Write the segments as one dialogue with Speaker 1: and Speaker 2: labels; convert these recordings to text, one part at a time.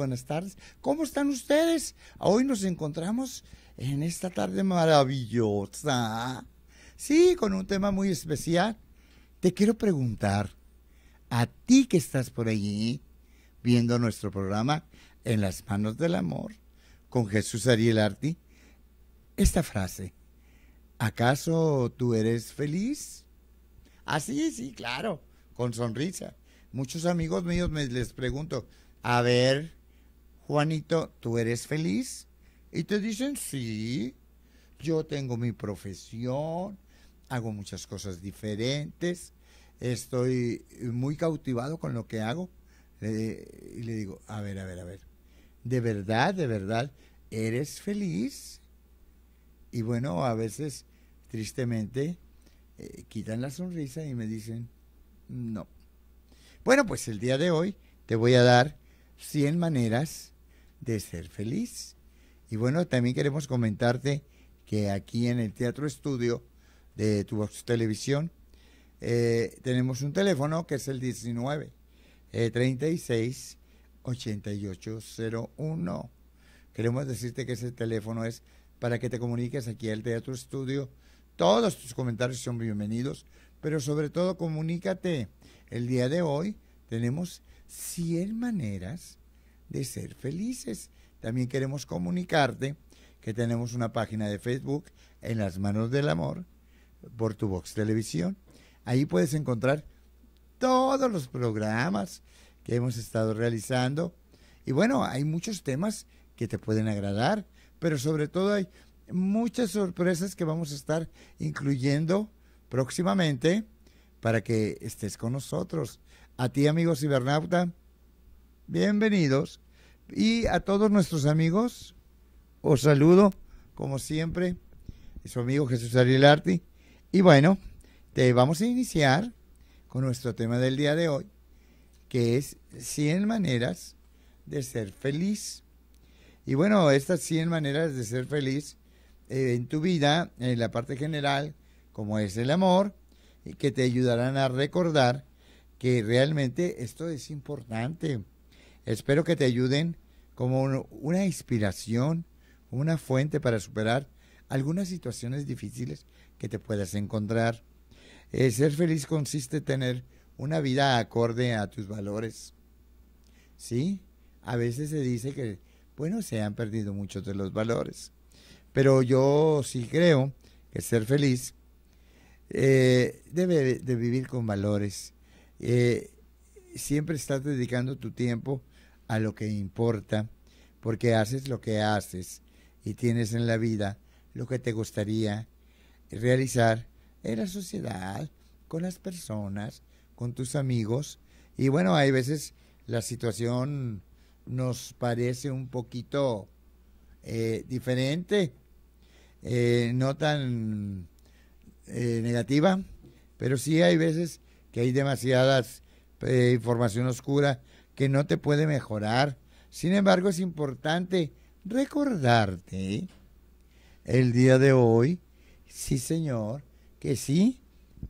Speaker 1: buenas tardes. ¿Cómo están ustedes? Hoy nos encontramos en esta tarde maravillosa. Sí, con un tema muy especial. Te quiero preguntar, a ti que estás por allí viendo nuestro programa En las manos del amor con Jesús Ariel Arti, esta frase, ¿acaso tú eres feliz? Así, ah, sí, claro, con sonrisa. Muchos amigos míos me les pregunto, a ver, Juanito, ¿tú eres feliz? Y te dicen, sí, yo tengo mi profesión, hago muchas cosas diferentes, estoy muy cautivado con lo que hago. y le digo, a ver, a ver, a ver, ¿de verdad, de verdad, eres feliz? Y bueno, a veces, tristemente, eh, quitan la sonrisa y me dicen, no. Bueno, pues el día de hoy te voy a dar 100 maneras de ser feliz. Y bueno, también queremos comentarte que aquí en el Teatro Estudio de tu televisión eh, tenemos un teléfono que es el 19 36 8801. Queremos decirte que ese teléfono es para que te comuniques aquí al Teatro Estudio. Todos tus comentarios son bienvenidos, pero sobre todo comunícate. El día de hoy tenemos 100 maneras de ser felices. También queremos comunicarte que tenemos una página de Facebook en las manos del amor por tu box Televisión. Ahí puedes encontrar todos los programas que hemos estado realizando. Y bueno, hay muchos temas que te pueden agradar, pero sobre todo hay muchas sorpresas que vamos a estar incluyendo próximamente para que estés con nosotros. A ti, amigo cibernauta, bienvenidos. Y a todos nuestros amigos, os saludo, como siempre, su amigo Jesús Ariel Arti. Y bueno, te vamos a iniciar con nuestro tema del día de hoy, que es 100 maneras de ser feliz. Y bueno, estas 100 maneras de ser feliz eh, en tu vida, en la parte general, como es el amor, y que te ayudarán a recordar que realmente esto es importante. Espero que te ayuden como una inspiración, una fuente para superar algunas situaciones difíciles que te puedas encontrar. Eh, ser feliz consiste en tener una vida acorde a tus valores. ¿Sí? A veces se dice que, bueno, se han perdido muchos de los valores. Pero yo sí creo que ser feliz eh, debe de vivir con valores. Eh, siempre estás dedicando tu tiempo a lo que importa, porque haces lo que haces y tienes en la vida lo que te gustaría realizar en la sociedad, con las personas, con tus amigos. Y bueno, hay veces la situación nos parece un poquito eh, diferente, eh, no tan eh, negativa, pero sí hay veces que hay demasiadas información oscura que no te puede mejorar. Sin embargo, es importante recordarte el día de hoy, sí señor, que sí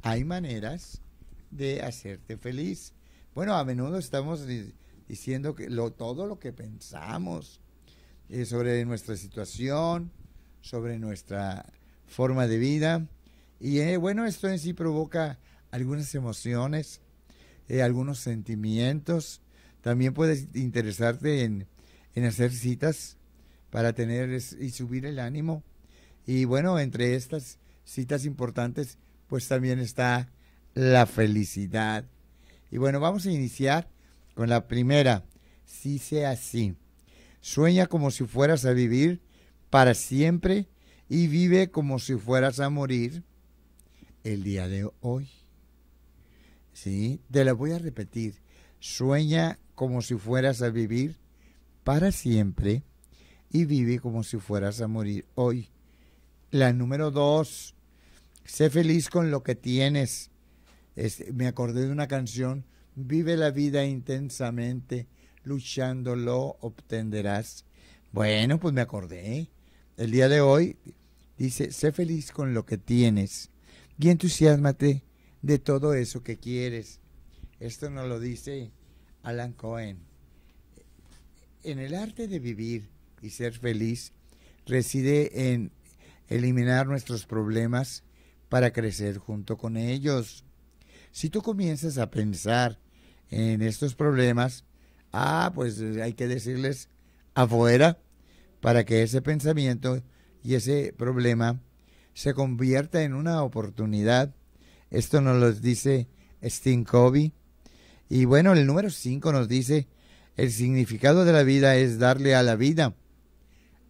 Speaker 1: hay maneras de hacerte feliz. Bueno, a menudo estamos diciendo que lo, todo lo que pensamos eh, sobre nuestra situación, sobre nuestra forma de vida. Y eh, bueno, esto en sí provoca algunas emociones, eh, algunos sentimientos también puedes interesarte en, hacer citas para tener y subir el ánimo. Y bueno, entre estas citas importantes, pues también está la felicidad. Y bueno, vamos a iniciar con la primera. Si sea así. Sueña como si fueras a vivir para siempre y vive como si fueras a morir el día de hoy. ¿Sí? Te la voy a repetir. Sueña como si fueras a vivir para siempre y vive como si fueras a morir hoy. La número dos, sé feliz con lo que tienes. me acordé de una canción, vive la vida intensamente, luchando lo obtendrás. Bueno, pues me acordé. El día de hoy dice, sé feliz con lo que tienes y entusiasmate de todo eso que quieres. Esto no lo dice Alan Cohen. En el arte de vivir y ser feliz reside en eliminar nuestros problemas para crecer junto con ellos. Si tú comienzas a pensar en estos problemas, ah, pues eh, hay que decirles afuera para que ese pensamiento y ese problema se convierta en una oportunidad. Esto nos lo dice Steve Covey y bueno, el número 5 nos dice, el significado de la vida es darle a la vida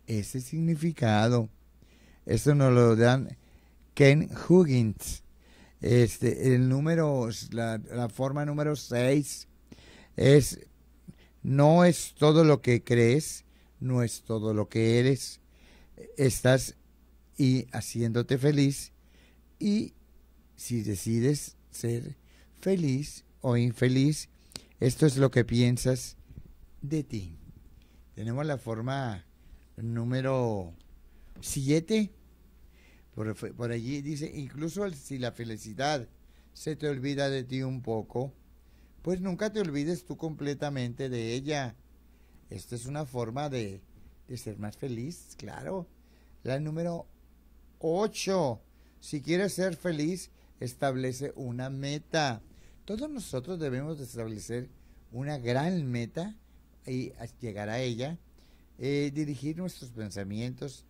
Speaker 1: ese significado. Eso nos lo dan Ken Huggins. Este, el número, la, la forma número 6 es, no es todo lo que crees, no es todo lo que eres. Estás y haciéndote feliz y si decides ser feliz, o infeliz, esto es lo que piensas de ti. Tenemos la forma número 7. Por, por, allí dice, incluso si la felicidad se te olvida de ti un poco, pues nunca te olvides tú completamente de ella. Esta es una forma de, de ser más feliz, claro. La número 8. Si quieres ser feliz, establece una meta. Todos nosotros debemos establecer una gran meta y llegar a ella, eh, dirigir nuestros pensamientos,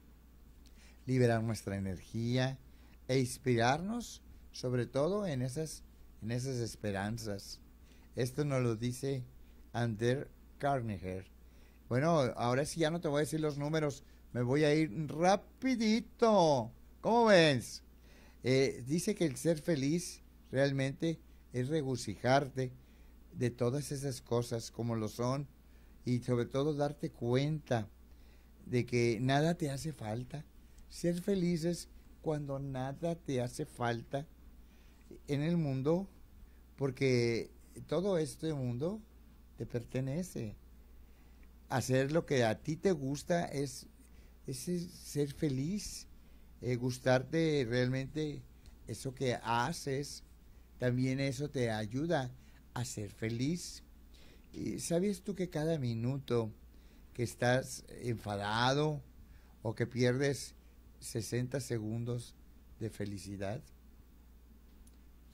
Speaker 1: liberar nuestra energía e inspirarnos sobre todo en esas, en esas esperanzas. Esto nos lo dice Ander Carnegie. Bueno, ahora sí ya no te voy a decir los números, me voy a ir rapidito. ¿Cómo ves? Eh, dice que el ser feliz realmente es regocijarte de todas esas cosas como lo son y sobre todo darte cuenta de que nada te hace falta. Ser felices cuando nada te hace falta en el mundo, porque todo este mundo te pertenece. Hacer lo que a ti te gusta es, es ser feliz, eh, gustarte realmente eso que haces también eso te ayuda a ser feliz. ¿Y ¿Sabes tú que cada minuto que estás enfadado o que pierdes 60 segundos de felicidad?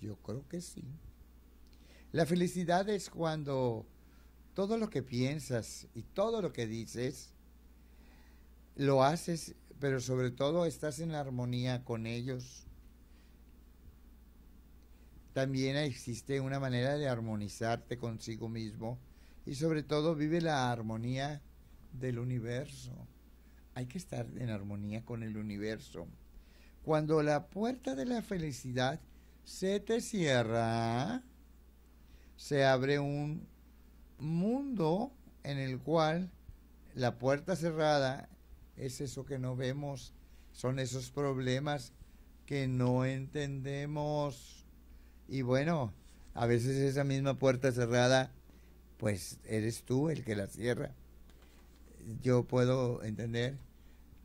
Speaker 1: Yo creo que sí. La felicidad es cuando todo lo que piensas y todo lo que dices lo haces, pero sobre todo estás en armonía con ellos también existe una manera de armonizarte consigo mismo y sobre todo vive la armonía del universo. Hay que estar en armonía con el universo. Cuando la puerta de la felicidad se te cierra, se abre un mundo en el cual la puerta cerrada es eso que no vemos, son esos problemas que no entendemos y bueno, a veces esa misma puerta cerrada, pues eres tú el que la cierra. Yo puedo entender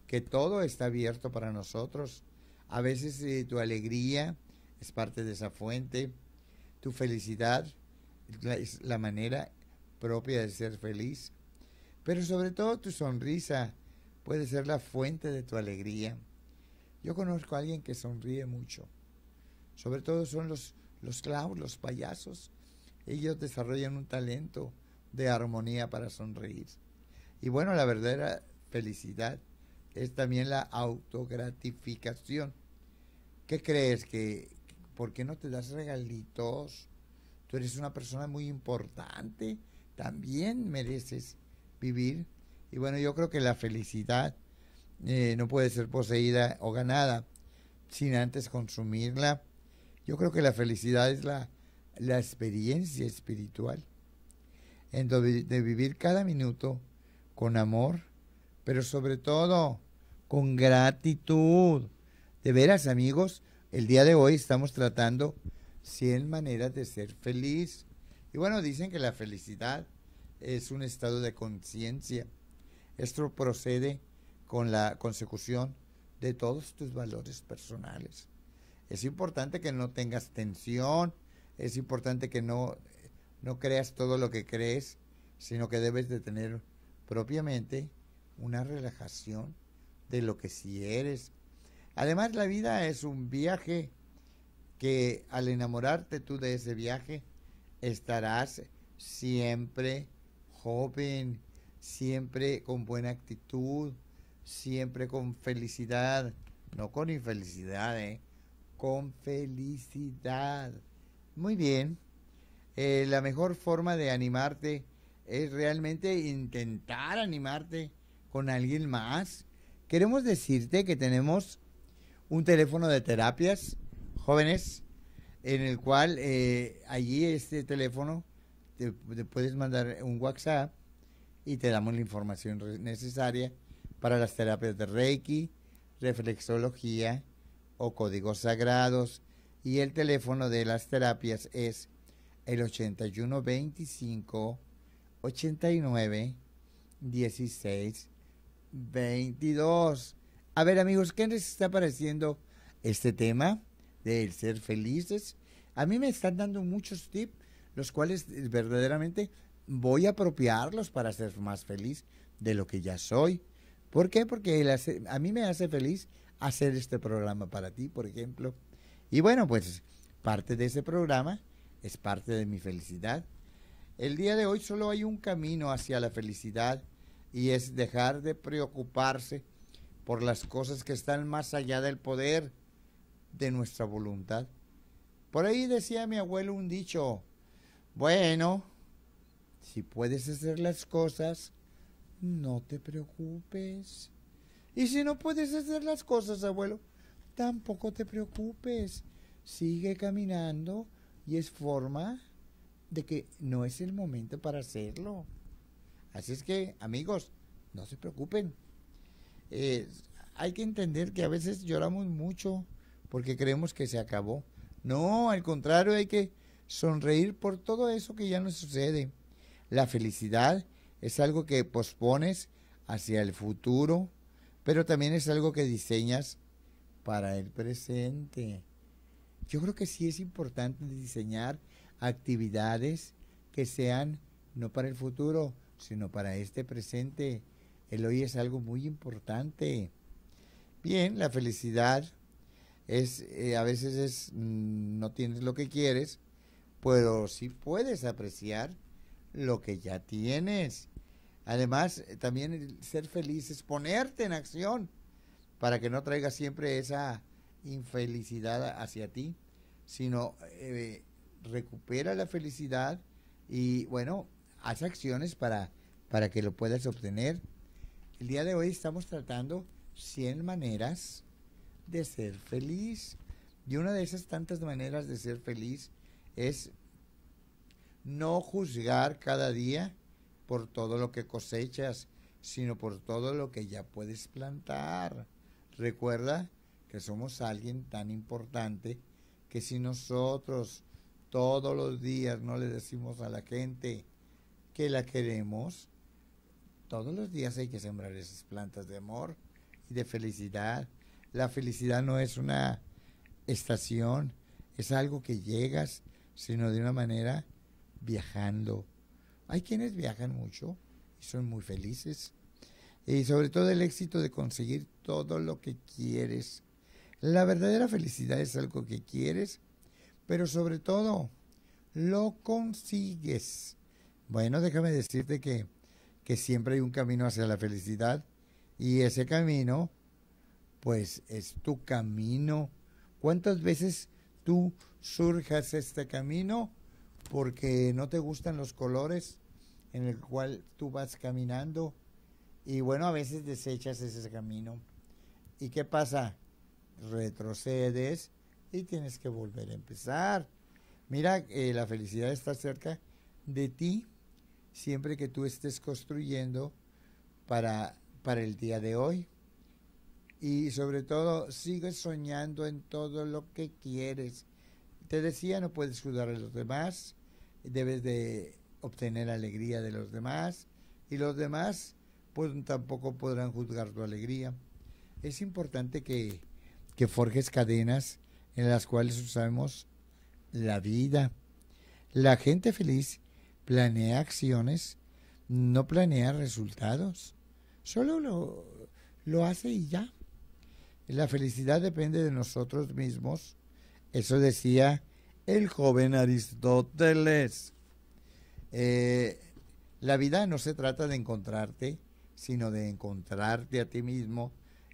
Speaker 1: que todo está abierto para nosotros. A veces eh, tu alegría es parte de esa fuente, tu felicidad es la manera propia de ser feliz, pero sobre todo tu sonrisa puede ser la fuente de tu alegría. Yo conozco a alguien que sonríe mucho, sobre todo son los los clavos, los payasos, ellos desarrollan un talento de armonía para sonreír. Y bueno, la verdadera felicidad es también la autogratificación. ¿Qué crees que por qué no te das regalitos? Tú eres una persona muy importante, también mereces vivir. Y bueno, yo creo que la felicidad eh, no puede ser poseída o ganada sin antes consumirla yo creo que la felicidad es la, experiencia espiritual, en de vivir cada minuto con amor, pero sobre todo con gratitud. De veras, amigos, el día de hoy estamos tratando 100 maneras de ser feliz. Y bueno, dicen que la felicidad es un estado de conciencia. Esto procede con la consecución de todos tus valores personales es importante que no tengas tensión, es importante que no, no creas todo lo que crees, sino que debes de tener propiamente una relajación de lo que si eres. Además, la vida es un viaje que al enamorarte tú de ese viaje, estarás siempre joven, siempre con buena actitud, siempre con felicidad, no con infelicidad, ¿eh? con felicidad. Muy bien. Eh, la mejor forma de animarte es realmente intentar animarte con alguien más. Queremos decirte que tenemos un teléfono de terapias jóvenes en el cual eh, allí este teléfono te, puedes mandar un WhatsApp y te damos la información necesaria para las terapias de Reiki, reflexología, o códigos sagrados y el teléfono de las terapias es el 8125 89 16 22. A ver amigos, ¿qué les está pareciendo este tema del ser felices? A mí me están dando muchos tips, los cuales eh, verdaderamente voy a apropiarlos para ser más feliz de lo que ya soy. ¿Por qué? Porque a mí me hace feliz hacer este programa para ti, por ejemplo. Y bueno, pues parte de ese programa es parte de mi felicidad. El día de hoy solo hay un camino hacia la felicidad y es dejar de preocuparse por las cosas que están más allá del poder de nuestra voluntad. Por ahí decía mi abuelo un dicho, bueno, si puedes hacer las cosas, no te preocupes. Y si no puedes hacer las cosas, abuelo, tampoco te preocupes. Sigue caminando y es forma de que no es el momento para hacerlo. Así es que, amigos, no se preocupen. Eh, hay que entender que a veces lloramos mucho porque creemos que se acabó. No, al contrario, hay que sonreír por todo eso que ya nos sucede. La felicidad es algo que pospones hacia el futuro pero también es algo que diseñas para el presente. Yo creo que sí es importante diseñar actividades que sean no para el futuro, sino para este presente. El hoy es algo muy importante. Bien, la felicidad es eh, a veces es mm, no tienes lo que quieres, pero sí puedes apreciar lo que ya tienes. Además, eh, también ser feliz es ponerte en acción para que no traigas siempre esa infelicidad hacia ti, sino eh, recupera la felicidad y bueno, haz acciones para, para que lo puedas obtener. El día de hoy estamos tratando 100 maneras de ser feliz. Y una de esas tantas maneras de ser feliz es no juzgar cada día por todo lo que cosechas, sino por todo lo que ya puedes plantar. Recuerda que somos alguien tan importante que si nosotros todos los días no le decimos a la gente que la queremos, todos los días hay que sembrar esas plantas de amor y de felicidad. La felicidad no es una estación, es algo que llegas, sino de una manera viajando, hay quienes viajan mucho y son muy felices. Y sobre todo el éxito de conseguir todo lo que quieres. La verdadera felicidad es algo que quieres, pero sobre todo lo consigues. Bueno, déjame decirte que, que siempre hay un camino hacia la felicidad y ese camino, pues es tu camino. ¿Cuántas veces tú surjas este camino? porque no te gustan los colores en el cual tú vas caminando y bueno, a veces desechas ese camino. ¿Y qué pasa? Retrocedes y tienes que volver a empezar. Mira, eh, la felicidad está cerca de ti siempre que tú estés construyendo para, para el día de hoy. Y sobre todo, sigues soñando en todo lo que quieres. Te decía, no puedes ayudar a los demás, debes de obtener alegría de los demás y los demás pues tampoco podrán juzgar tu alegría. Es importante que, que forjes cadenas en las cuales usamos la vida. La gente feliz planea acciones, no planea resultados. Solo lo, lo hace y ya. La felicidad depende de nosotros mismos. Eso decía el joven Aristóteles. Eh, la vida no se trata de encontrarte, sino de encontrarte a ti mismo.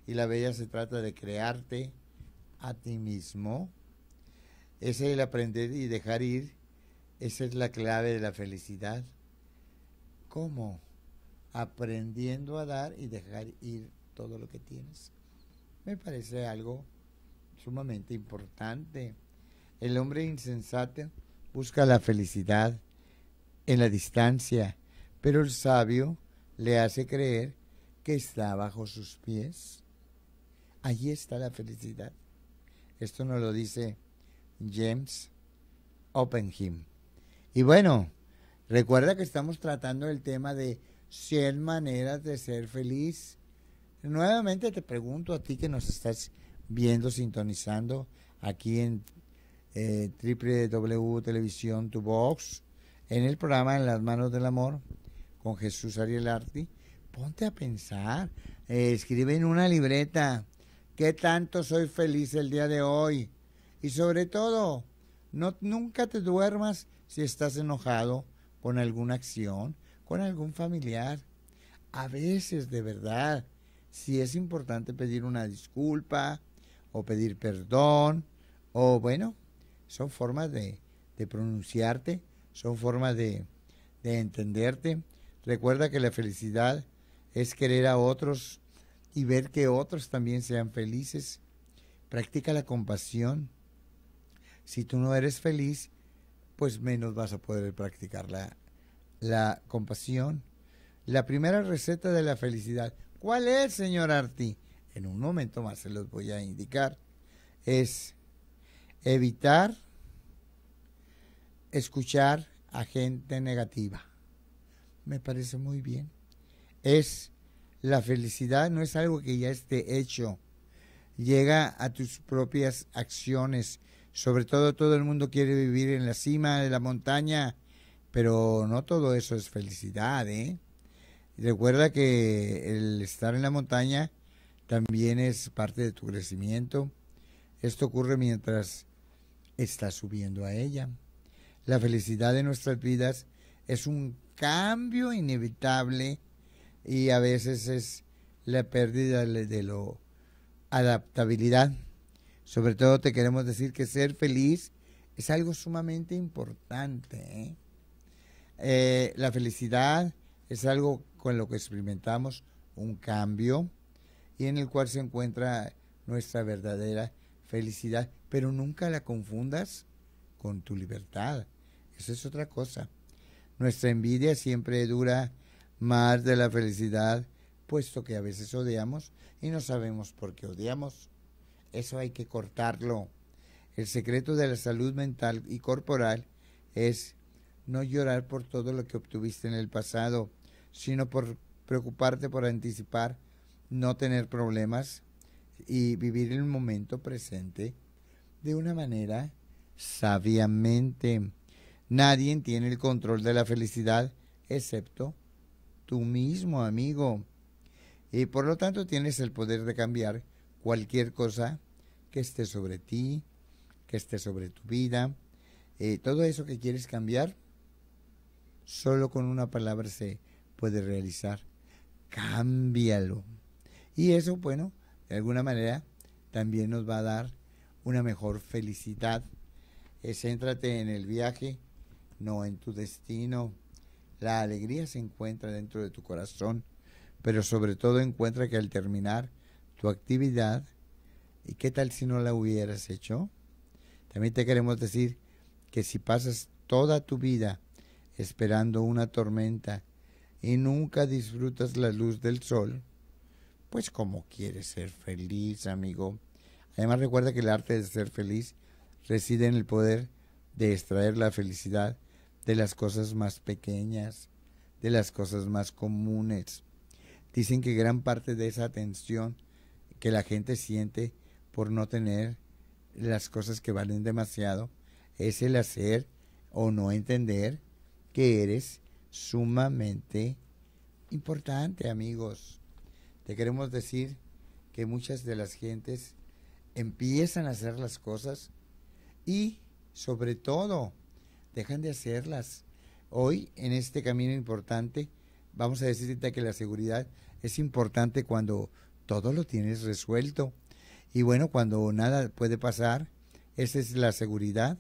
Speaker 1: Y la bella se trata de crearte a ti mismo. Ese es el aprender y dejar ir. Esa es la clave de la felicidad. ¿Cómo? Aprendiendo a dar y dejar ir todo lo que tienes. Me parece algo sumamente importante. El hombre insensato busca la felicidad en la distancia, pero el sabio le hace creer que está bajo sus pies. Allí está la felicidad. Esto nos lo dice James Oppenheim. Y bueno, recuerda que estamos tratando el tema de 100 maneras de ser feliz. Nuevamente te pregunto a ti que nos estás viendo, sintonizando aquí en eh, W Televisión Tu Box, en el programa En las manos del amor con Jesús Ariel Arti. Ponte a pensar, eh, escribe en una libreta qué tanto soy feliz el día de hoy y sobre todo, no, nunca te duermas si estás enojado con alguna acción, con algún familiar. A veces, de verdad, si es importante pedir una disculpa o pedir perdón o bueno, son formas de, pronunciarte, son formas de, de entenderte. Recuerda que la felicidad es querer a otros y ver que otros también sean felices. Practica la compasión. Si tú no eres feliz, pues menos vas a poder practicar la, la compasión. La primera receta de la felicidad. ¿Cuál es, señor Arti? En un momento más se los voy a indicar. Es evitar escuchar a gente negativa. Me parece muy bien. Es la felicidad, no es algo que ya esté hecho. Llega a tus propias acciones. Sobre todo todo el mundo quiere vivir en la cima de la montaña, pero no todo eso es felicidad, ¿eh? Recuerda que el estar en la montaña también es parte de tu crecimiento. Esto ocurre mientras está subiendo a ella. La felicidad de nuestras vidas es un cambio inevitable y a veces es la pérdida de la adaptabilidad. Sobre todo te queremos decir que ser feliz es algo sumamente importante. ¿eh? Eh, la felicidad es algo con lo que experimentamos un cambio y en el cual se encuentra nuestra verdadera felicidad, pero nunca la confundas con tu libertad. Eso es otra cosa. Nuestra envidia siempre dura más de la felicidad, puesto que a veces odiamos y no sabemos por qué odiamos. Eso hay que cortarlo. El secreto de la salud mental y corporal es no llorar por todo lo que obtuviste en el pasado, sino por preocuparte por anticipar no tener problemas, y vivir el momento presente de una manera sabiamente. Nadie tiene el control de la felicidad excepto tú mismo, amigo. Y por lo tanto tienes el poder de cambiar cualquier cosa que esté sobre ti, que esté sobre tu vida. Eh, todo eso que quieres cambiar, solo con una palabra se puede realizar. Cámbialo. Y eso, bueno, de alguna manera también nos va a dar una mejor felicidad. Eh, céntrate en el viaje, no en tu destino. La alegría se encuentra dentro de tu corazón, pero sobre todo encuentra que al terminar tu actividad, ¿y qué tal si no la hubieras hecho? También te queremos decir que si pasas toda tu vida esperando una tormenta y nunca disfrutas la luz del sol, pues como quieres ser feliz, amigo. Además recuerda que el arte de ser feliz reside en el poder de extraer la felicidad de las cosas más pequeñas, de las cosas más comunes. Dicen que gran parte de esa tensión que la gente siente por no tener las cosas que valen demasiado es el hacer o no entender que eres sumamente importante, amigos. Te queremos decir que muchas de las gentes empiezan a hacer las cosas y sobre todo dejan de hacerlas. Hoy en este camino importante vamos a decirte que la seguridad es importante cuando todo lo tienes resuelto. Y bueno, cuando nada puede pasar, esa es la seguridad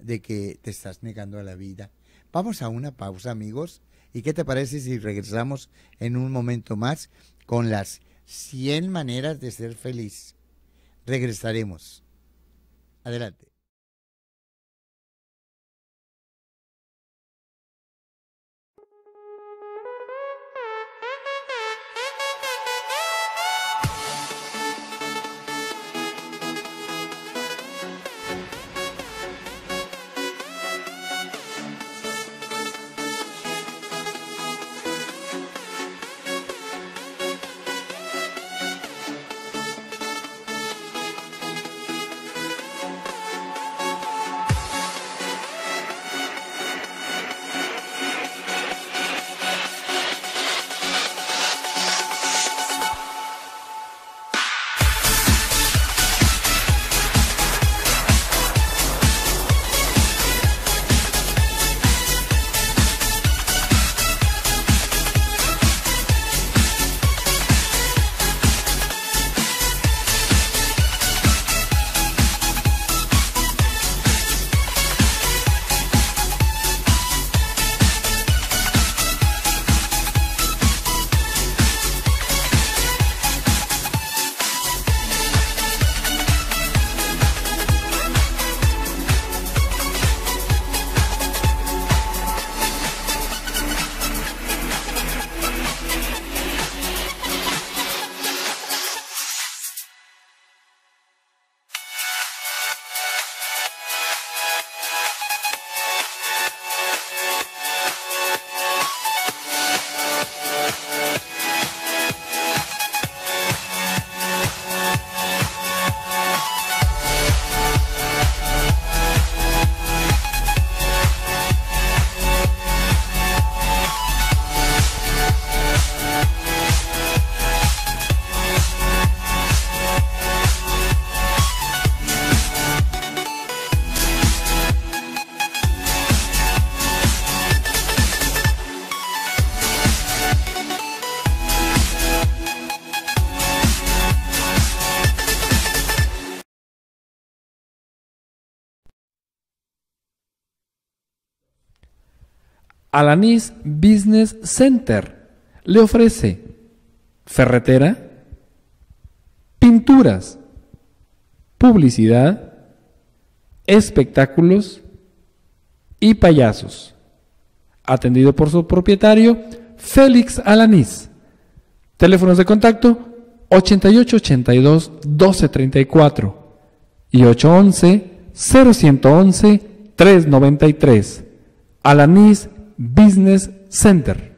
Speaker 1: de que te estás negando a la vida. Vamos a una pausa amigos. ¿Y qué te parece si regresamos en un momento más? con las 100 maneras de ser feliz. Regresaremos. Adelante.
Speaker 2: Alanis Business Center le ofrece ferretera, pinturas, publicidad, espectáculos y payasos. Atendido por su propietario, Félix Alanís. Teléfonos de contacto 8882 1234 y 811 011 393. Alanís Business Center.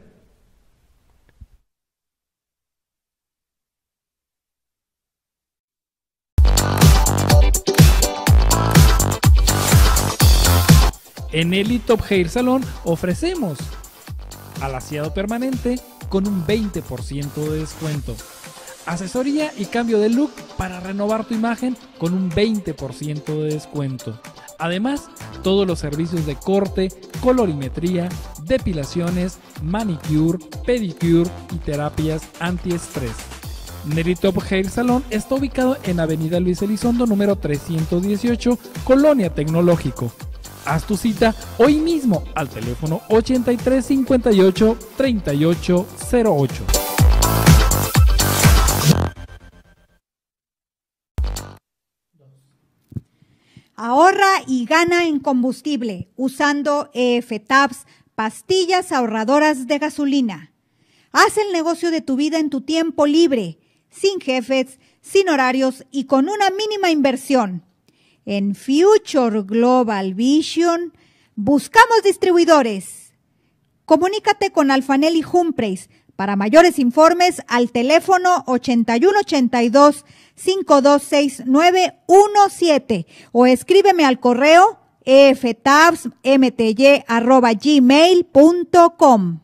Speaker 2: En el Top Hair Salón ofrecemos alaciado permanente con un 20% de descuento. Asesoría y cambio de look para renovar tu imagen con un 20% de descuento. Además, todos los servicios de corte, colorimetría, depilaciones, manicure, pedicure y terapias antiestrés. Top Hair Salón está ubicado en Avenida Luis Elizondo número 318, Colonia Tecnológico. Haz tu cita hoy mismo al teléfono 8358 3808. Ahorra y gana en combustible usando EFTAPS, pastillas ahorradoras de gasolina. Haz el negocio de tu vida en tu tiempo libre, sin jefes, sin horarios y con una mínima inversión. En Future Global Vision buscamos distribuidores. Comunícate con Alfanelli Humphreys para mayores informes, al teléfono 8182 526917 o escríbeme al correo eftabsmty.gmail.com.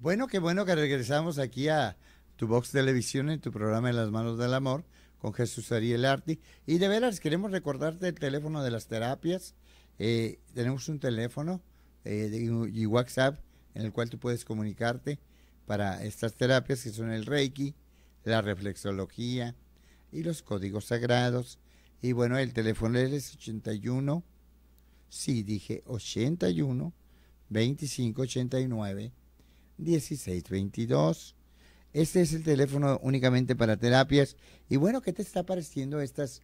Speaker 1: Bueno, qué bueno que regresamos aquí a tu Box Televisión en tu programa En las Manos del Amor con Jesús Ariel Arti. Y de veras, queremos recordarte el teléfono de las terapias. Eh, tenemos un teléfono eh, y WhatsApp en el cual tú puedes comunicarte para estas terapias que son el Reiki, la reflexología y los códigos sagrados. Y bueno, el teléfono es 81, sí, dije 81 2589 1622 este es el teléfono únicamente para terapias. Y bueno, ¿qué te está pareciendo estas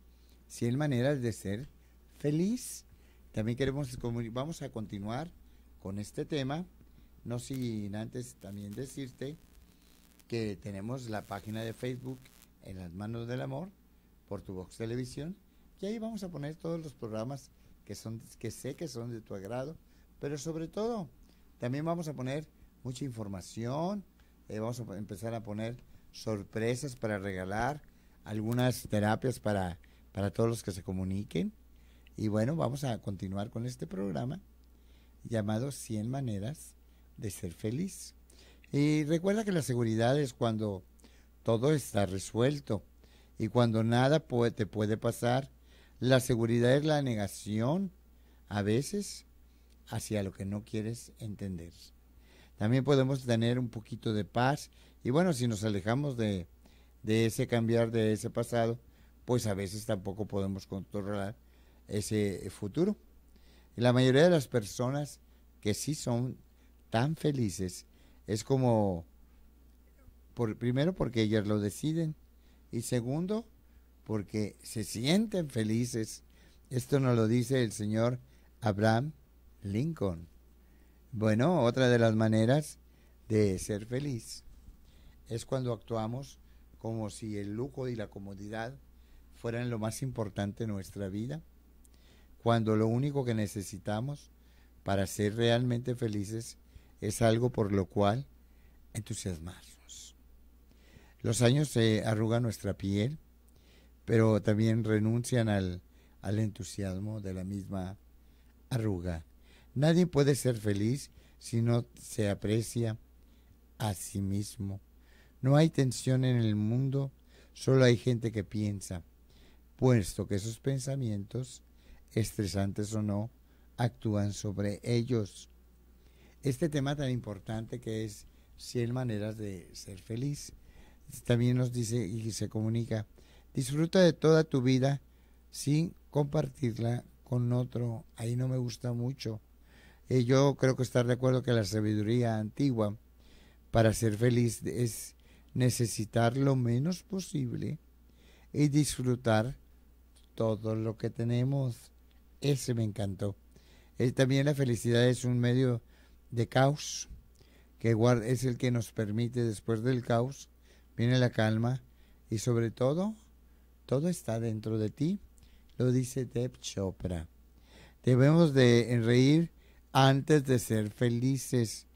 Speaker 1: 100 maneras de ser feliz? También queremos, vamos a continuar con este tema, no sin antes también decirte que tenemos la página de Facebook en las manos del amor por tu Vox Televisión y ahí vamos a poner todos los programas que son que sé que son de tu agrado, pero sobre todo también vamos a poner mucha información, eh, vamos a empezar a poner sorpresas para regalar, algunas terapias para, todos los que se comuniquen. Y bueno, vamos a continuar con este programa llamado 100 maneras de ser feliz. Y recuerda que la seguridad es cuando todo está resuelto y cuando nada puede, te puede pasar. La seguridad es la negación a veces hacia lo que no quieres entender también podemos tener un poquito de paz. Y bueno, si nos alejamos de, de ese cambiar, de ese pasado, pues a veces tampoco podemos controlar ese futuro. Y la mayoría de las personas que sí son tan felices es como, por, primero porque ellas lo deciden y segundo porque se sienten felices. Esto nos lo dice el señor Abraham Lincoln. Bueno, otra de las maneras de ser feliz es cuando actuamos como si el lujo y la comodidad fueran lo más importante en nuestra vida, cuando lo único que necesitamos para ser realmente felices es algo por lo cual entusiasmarnos. Los años se nuestra piel, pero también renuncian al entusiasmo de la misma arruga Nadie puede ser feliz si no se aprecia a sí mismo. No hay tensión en el mundo, solo hay gente que piensa, puesto que esos pensamientos, estresantes o no, actúan sobre ellos. Este tema tan importante que es 100 maneras de ser feliz, también nos dice y se comunica, disfruta de toda tu vida sin compartirla con otro. Ahí no me gusta mucho yo creo que estar de acuerdo que la sabiduría antigua para ser feliz es necesitar lo menos posible y disfrutar todo lo que tenemos. Ese me encantó. Eh, también la felicidad es un medio de caos, que es el que nos permite después del caos, viene la calma y sobre todo, todo está dentro de ti, lo dice Deb Chopra. Debemos de eh, reír antes de ser felices,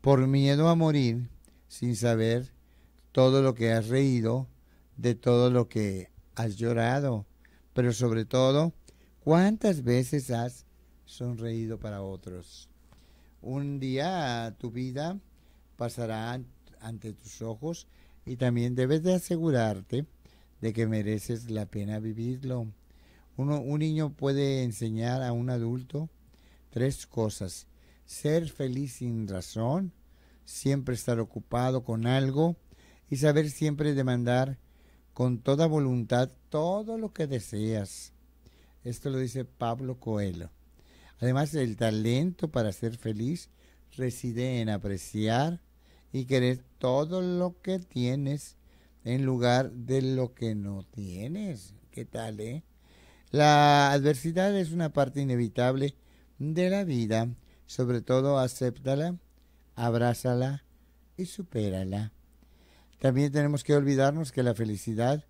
Speaker 1: por miedo a morir sin saber todo lo que has reído, de todo lo que has llorado, pero sobre todo, cuántas veces has sonreído para otros. Un día tu vida pasará ante tus ojos y también debes de asegurarte de que mereces la pena vivirlo. un niño puede enseñar a un adulto tres cosas. Ser feliz sin razón, siempre estar ocupado con algo y saber siempre demandar con toda voluntad todo lo que deseas. Esto lo dice Pablo Coelho. Además, el talento para ser feliz reside en apreciar y querer todo lo que tienes en lugar de lo que no tienes. ¿Qué tal, eh? La adversidad es una parte inevitable de la vida, sobre todo acéptala, abrázala y supérala. También tenemos que olvidarnos que la felicidad,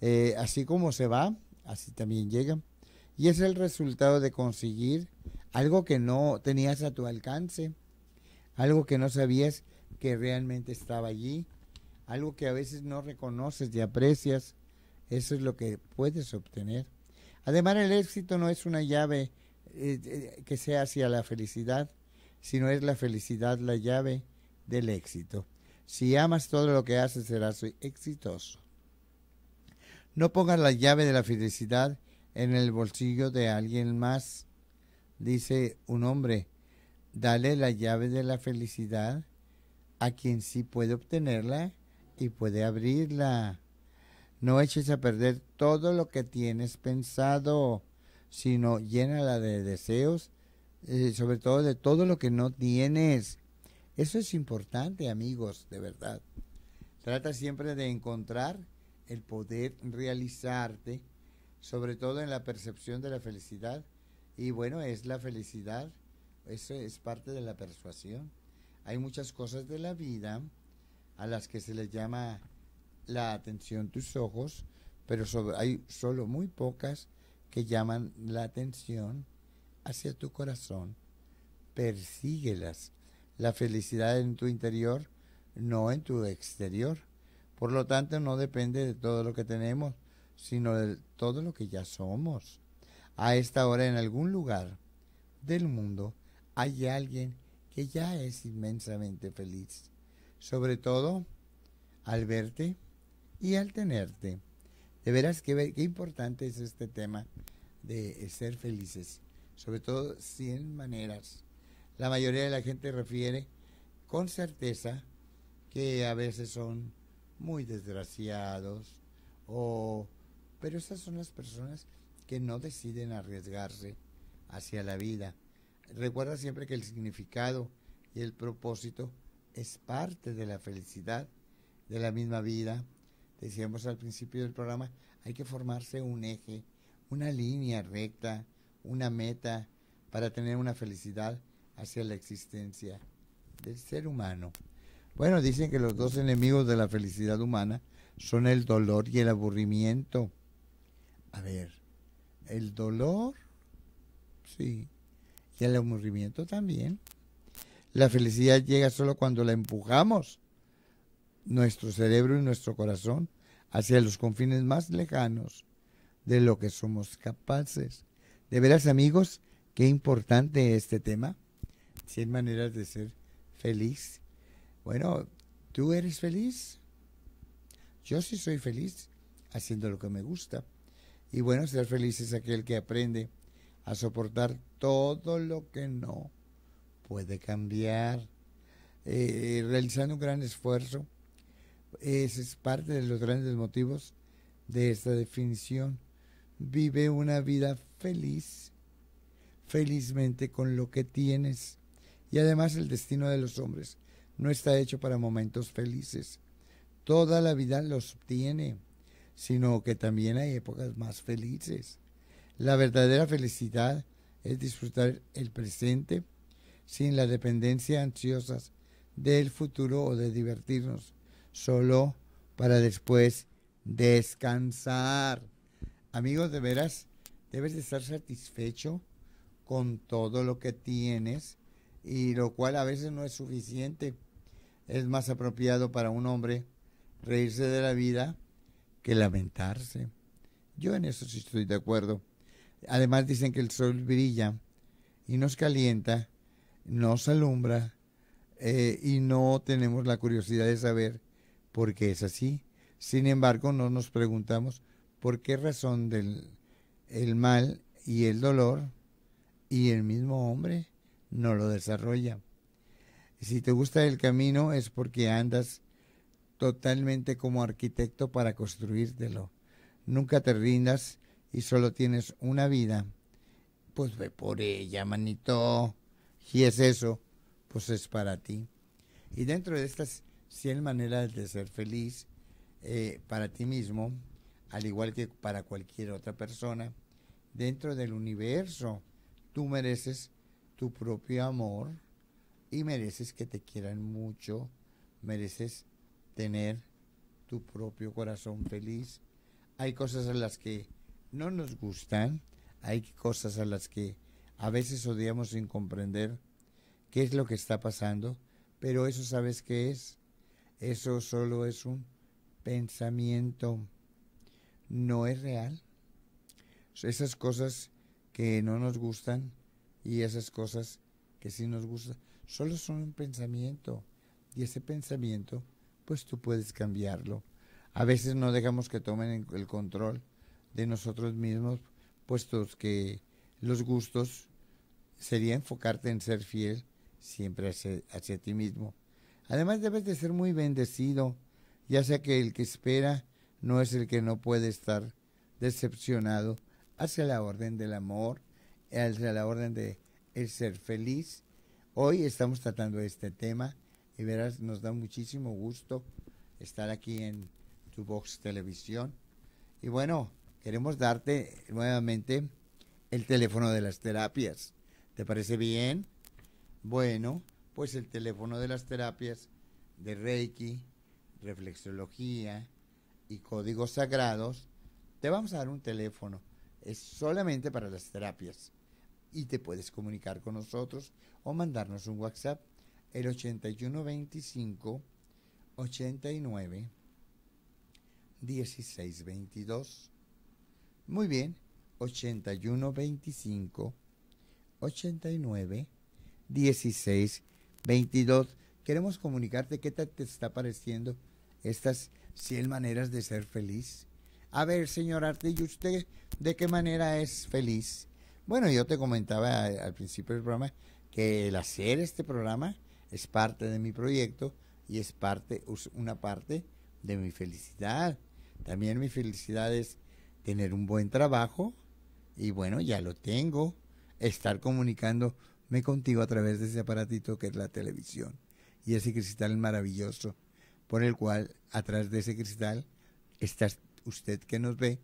Speaker 1: eh, así como se va, así también llega. Y es el resultado de conseguir algo que no tenías a tu alcance, algo que no sabías que realmente estaba allí, algo que a veces no reconoces y aprecias. Eso es lo que puedes obtener. Además, el éxito no es una llave eh, eh, que sea hacia la felicidad, sino es la felicidad la llave del éxito. Si amas todo lo que haces, serás exitoso. No pongas la llave de la felicidad en el bolsillo de alguien más. Dice un hombre, dale la llave de la felicidad a quien sí puede obtenerla y puede abrirla. No eches a perder todo lo que tienes pensado sino llénala de deseos, eh, sobre todo de todo lo que no tienes. Eso es importante, amigos, de verdad. Trata siempre de encontrar el poder realizarte, sobre todo en la percepción de la felicidad. Y bueno, es la felicidad, eso es parte de la persuasión. Hay muchas cosas de la vida a las que se les llama la atención tus ojos, pero hay solo muy pocas que llaman la atención hacia tu corazón, persíguelas. La felicidad en tu interior, no en tu exterior. Por lo tanto, no depende de todo lo que tenemos, sino de todo lo que ya somos. A esta hora, en algún lugar del mundo, hay alguien que ya es inmensamente feliz. Sobre todo, al verte y al tenerte. De veras, qué, importante es este tema de eh, ser felices, sobre todo 100 maneras. La mayoría de la gente refiere con certeza que a veces son muy desgraciados o pero esas son las personas que no deciden arriesgarse hacia la vida. Recuerda siempre que el significado y el propósito es parte de la felicidad de la misma vida decíamos al principio del programa, hay que formarse un eje, una línea recta, una meta para tener una felicidad hacia la existencia del ser humano. Bueno, dicen que los dos enemigos de la felicidad humana son el dolor y el aburrimiento. A ver, el dolor, sí, y el aburrimiento también. La felicidad llega solo cuando la empujamos nuestro cerebro y nuestro corazón hacia los confines más lejanos de lo que somos capaces. De veras, amigos, qué importante este tema. 100 maneras de ser feliz. Bueno, ¿tú eres feliz? Yo sí soy feliz haciendo lo que me gusta. Y bueno, ser feliz es aquel que aprende a soportar todo lo que no puede cambiar, eh, realizando un gran esfuerzo ese es parte de los grandes motivos de esta definición. Vive una vida feliz, felizmente con lo que tienes. Y además el destino de los hombres no está hecho para momentos felices. Toda la vida los tiene, sino que también hay épocas más felices. La verdadera felicidad es disfrutar el presente sin la dependencia ansiosas del futuro o de divertirnos solo para después descansar. Amigos, de veras, debes de estar satisfecho con todo lo que tienes y lo cual a veces no es suficiente. Es más apropiado para un hombre reírse de la vida que lamentarse. Yo en eso sí estoy de acuerdo. Además dicen que el sol brilla y nos calienta, nos alumbra eh, y no tenemos la curiosidad de saber porque es así. Sin embargo, no nos preguntamos por qué razón del el mal y el dolor y el mismo hombre no lo desarrolla. Si te gusta el camino es porque andas totalmente como arquitecto para construírtelo. Nunca te rindas y solo tienes una vida. Pues ve por ella, manito. Si es eso, pues es para ti. Y dentro de estas Cien maneras de ser feliz eh, para ti mismo, al igual que para cualquier otra persona, dentro del universo. Tú mereces tu propio amor y mereces que te quieran mucho, mereces tener tu propio corazón feliz. Hay cosas a las que no nos gustan, hay cosas a las que a veces odiamos sin comprender qué es lo que está pasando, pero eso sabes qué es, eso solo es un pensamiento, no es real. Esas cosas que no nos gustan y esas cosas que sí nos gustan, solo son un pensamiento. Y ese pensamiento, pues tú puedes cambiarlo. A veces no dejamos que tomen el control de nosotros mismos, puestos que los gustos sería enfocarte en ser fiel siempre hacia ti mismo. Además debes de ser muy bendecido, ya sea que el que espera no es el que no puede estar decepcionado hacia la orden del amor, hacia la orden de el ser feliz. Hoy estamos tratando este tema y verás, nos da muchísimo gusto estar aquí en tu box televisión. Y bueno, queremos darte nuevamente el teléfono de las terapias. ¿Te parece bien? Bueno, pues el teléfono de las terapias de Reiki, reflexología y códigos sagrados, te vamos a dar un teléfono. Es solamente para las terapias. Y te puedes comunicar con nosotros o mandarnos un WhatsApp el 8125 89 1622. Muy bien, 8125 89 1622. 22. Queremos comunicarte qué te, está pareciendo estas 100 maneras de ser feliz. A ver, señor Artillo, ¿usted de qué manera es feliz? Bueno, yo te comentaba al principio del programa que el hacer este programa es parte de mi proyecto y es parte, una parte de mi felicidad. También mi felicidad es tener un buen trabajo y bueno, ya lo tengo, estar comunicando me contigo a través de ese aparatito que es la televisión y ese cristal maravilloso por el cual atrás de ese cristal está usted que nos ve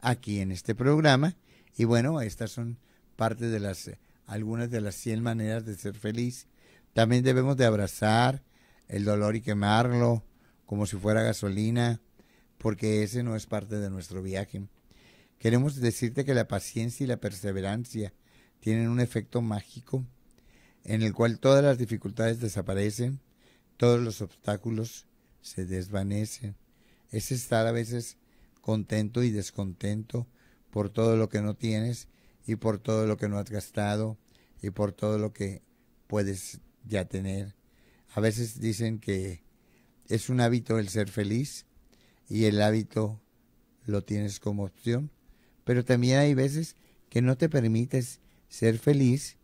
Speaker 1: aquí en este programa y bueno, estas son parte de las eh, algunas de las 100 maneras de ser feliz. También debemos de abrazar el dolor y quemarlo como si fuera gasolina, porque ese no es parte de nuestro viaje. Queremos decirte que la paciencia y la perseverancia tienen un efecto mágico en el cual todas las dificultades desaparecen, todos los obstáculos se desvanecen. Es estar a veces contento y descontento por todo lo que no tienes y por todo lo que no has gastado y por todo lo que puedes ya tener. A veces dicen que es un hábito el ser feliz y el hábito lo tienes como opción, pero también hay veces que no te permites ser feliz,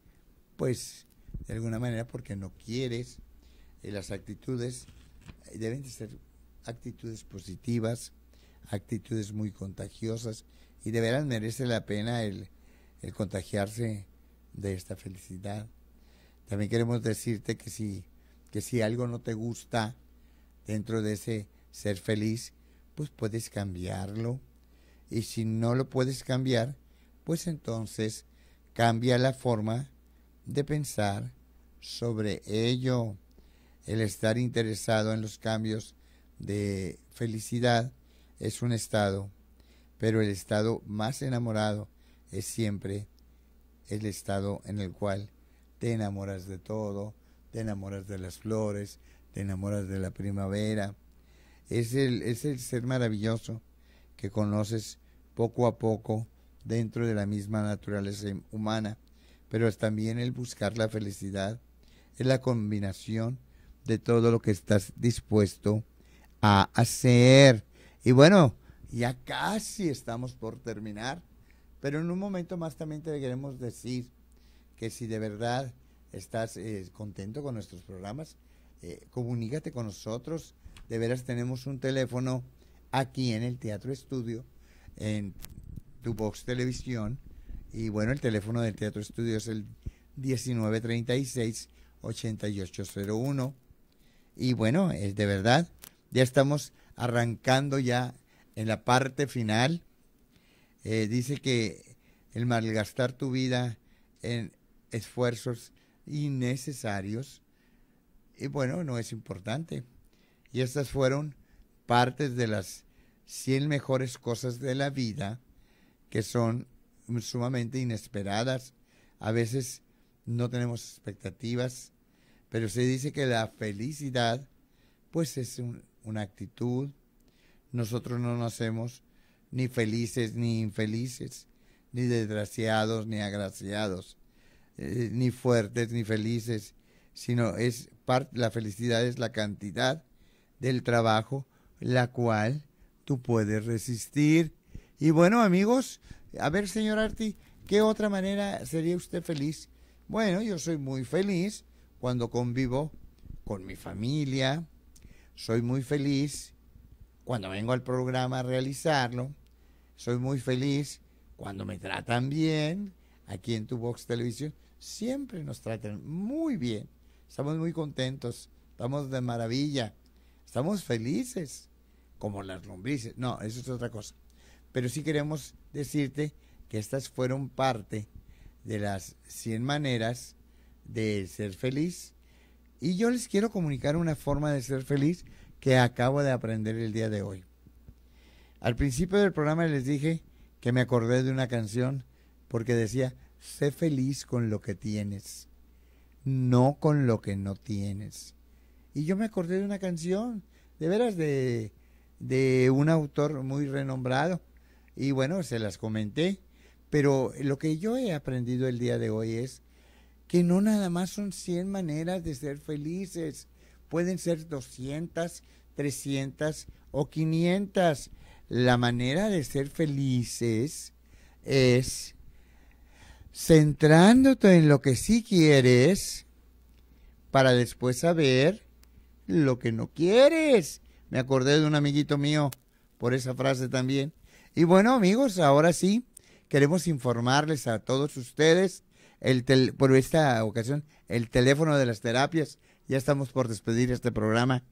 Speaker 1: pues de alguna manera porque no quieres, eh, las actitudes eh, deben de ser actitudes positivas, actitudes muy contagiosas y de veras merece la pena el, el contagiarse de esta felicidad. También queremos decirte que si, que si algo no te gusta dentro de ese ser feliz, pues puedes cambiarlo. Y si no lo puedes cambiar, pues entonces cambia la forma de pensar sobre ello. El estar interesado en los cambios de felicidad es un estado, pero el estado más enamorado es siempre el estado en el cual te enamoras de todo, te enamoras de las flores, te enamoras de la primavera. Es el, es el ser maravilloso que conoces poco a poco dentro de la misma naturaleza humana, pero es también el buscar la felicidad es la combinación de todo lo que estás dispuesto a hacer. Y bueno, ya casi estamos por terminar, pero en un momento más también te queremos decir que si de verdad estás eh, contento con nuestros programas, eh, comunícate con nosotros. De veras tenemos un teléfono aquí en el Teatro Estudio, en tu box televisión. Y bueno, el teléfono del Teatro Estudio es el 1936-8801. Y bueno, es de verdad, ya estamos arrancando ya en la parte final. Eh, dice que el malgastar tu vida en esfuerzos innecesarios, y bueno, no es importante. Y estas fueron partes de las 100 mejores cosas de la vida que son sumamente inesperadas. A veces no tenemos expectativas, pero se dice que la felicidad pues es una actitud. Nosotros no nos hacemos ni felices ni infelices, ni desgraciados ni agraciados, eh, ni fuertes ni felices, sino es la felicidad es la cantidad del trabajo la cual tú puedes resistir y bueno, amigos, a ver, señor Arti, ¿qué otra manera sería usted feliz? Bueno, yo soy muy feliz cuando convivo con mi familia, soy muy feliz cuando vengo al programa a realizarlo, soy muy feliz cuando me tratan bien, aquí en Tu Box Televisión, siempre nos tratan muy bien, estamos muy contentos, estamos de maravilla, estamos felices, como las lombrices, no, eso es otra cosa. Pero sí queremos decirte que estas fueron parte de las 100 maneras de ser feliz. Y yo les quiero comunicar una forma de ser feliz que acabo de aprender el día de hoy. Al principio del programa les dije que me acordé de una canción porque decía, sé feliz con lo que tienes, no con lo que no tienes. Y yo me acordé de una canción, de veras, de, de un autor muy renombrado, y bueno, se las comenté. Pero lo que yo he aprendido el día de hoy es que no nada más son 100 maneras de ser felices, pueden ser 200, 300 o 500. La manera de ser felices es centrándote en lo que sí quieres para después saber lo que no quieres. Me acordé de un amiguito mío por esa frase también. Y bueno, amigos, ahora sí, queremos informarles a todos ustedes el por esta ocasión el teléfono de las terapias. Ya estamos por despedir este programa,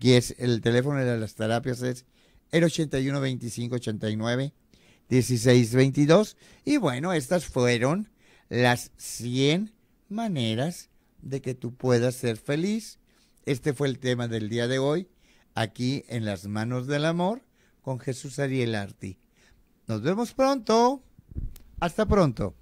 Speaker 1: que es el teléfono de las terapias es el 81 89 16 Y bueno, estas fueron las 100 maneras de que tú puedas ser feliz. Este fue el tema del día de hoy, aquí en las manos del amor con Jesús Ariel Arti. Nos vemos pronto. Hasta pronto.